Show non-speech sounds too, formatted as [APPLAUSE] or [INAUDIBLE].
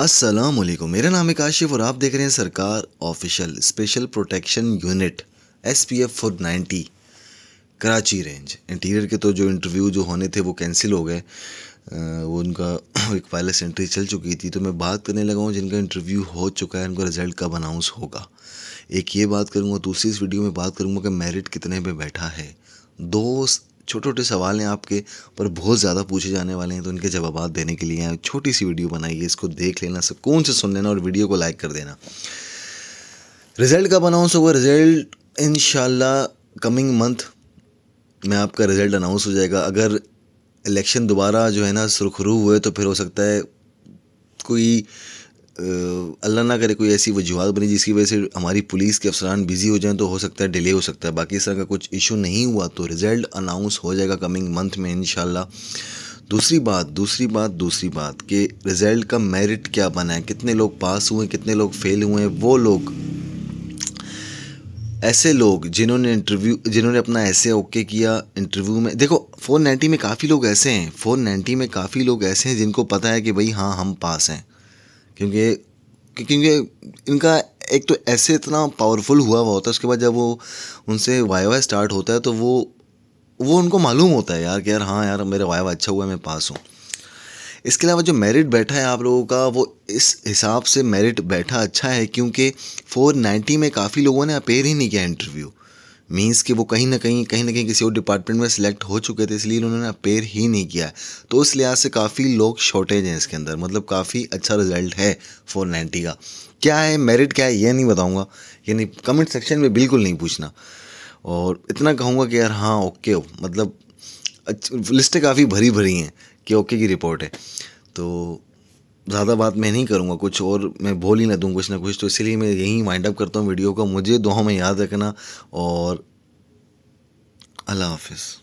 अस्सलाम वालेकुम मेरा नाम है काशिफ और आप देख रहे हैं सरकार official special protection unit S P F four ninety Karachi range interior के तो जो इंटरव्यू जो होने थे वो कैंसिल हो गए वो उनका [COUGHS] एक वायरलेस एंट्री चल चुकी थी तो मैं बात करने लगा हूँ जिनका इंटरव्यू हो चुका है उनका रिज़ल्ट कब अनाउंस होगा एक ये बात करूँगा दूसरी इस वीडियो में बात करूँगा कि मेरिट कितने में बैठा है दो छोटे छोटे सवाल हैं आपके पर बहुत ज़्यादा पूछे जाने वाले हैं तो उनके जवाब देने के लिए छोटी सी वीडियो बनाइए इसको देख लेना सुकून से सुन लेना और वीडियो को लाइक कर देना रिज़ल्ट कब अनाउंस होगा रिज़ल्ट इन कमिंग मंथ में आपका रिज़ल्ट अनाउंस हो जाएगा अगर इलेक्शन दोबारा जो है ना सुरखरू हुए तो फिर हो सकता है कोई अल्लाह ना करे कोई ऐसी वजूहत बनी जिसकी वजह से हमारी पुलिस के अफसरान बिज़ी हो जाएं तो हो सकता है डिले हो सकता है बाकी इस तरह का कुछ इशू नहीं हुआ तो रिज़ल्ट अनाउंस हो जाएगा कमिंग मंथ में इन दूसरी बात दूसरी बात दूसरी बात कि रिज़ल्ट का मेरिट क्या बना है कितने लोग पास हुए कितने लोग फेल हुए हैं वो लोग ऐसे लोग जिन्होंने इंटरव्यू जिन्होंने अपना ऐसे ओके किया इंटरव्यू में देखो फोर नाइन्टी में काफ़ी लोग ऐसे हैं फोर नाइन्टी में काफ़ी लोग ऐसे हैं जिनको पता है कि भाई हाँ हम पास हैं क्योंकि क्योंकि इनका एक तो ऐसे इतना पावरफुल हुआ हुआ होता है उसके बाद जब वो उनसे वाइवा स्टार्ट होता है तो वो वो उनको मालूम होता है यार कि यार हाँ यार मेरा वाइवा अच्छा हुआ है मैं पास हूँ इसके अलावा जो मेरिट बैठा है आप लोगों का वो इस हिसाब से मेरिट बैठा अच्छा है क्योंकि 490 में काफ़ी लोगों ने अपेयर ही नहीं किया इंटरव्यू मीन्स कि वो कहीं ना कहीं कहीं ना कहीं किसी और डिपार्टमेंट में सिलेक्ट हो चुके थे इसलिए उन्होंने अपेयर ही नहीं किया तो उस लिहाज से काफ़ी लोग शॉर्टेज हैं इसके अंदर मतलब काफ़ी अच्छा रिजल्ट है फोर नाइन्टी का क्या है मेरिट क्या है ये नहीं बताऊँगा ये नहीं कमेंट सेक्शन में बिल्कुल नहीं पूछना और इतना कहूँगा कि यार हाँ ओके मतलब लिस्टें काफ़ी भरी भरी हैं कि ओके की रिपोर्ट है तो ज़्यादा बात मैं नहीं करूँगा कुछ और मैं बोल ही ना दूँ कुछ ना कुछ तो इसलिए मैं यहीं माइंड अप करता हूँ वीडियो को मुझे दोहों में याद रखना और Allah Hafiz.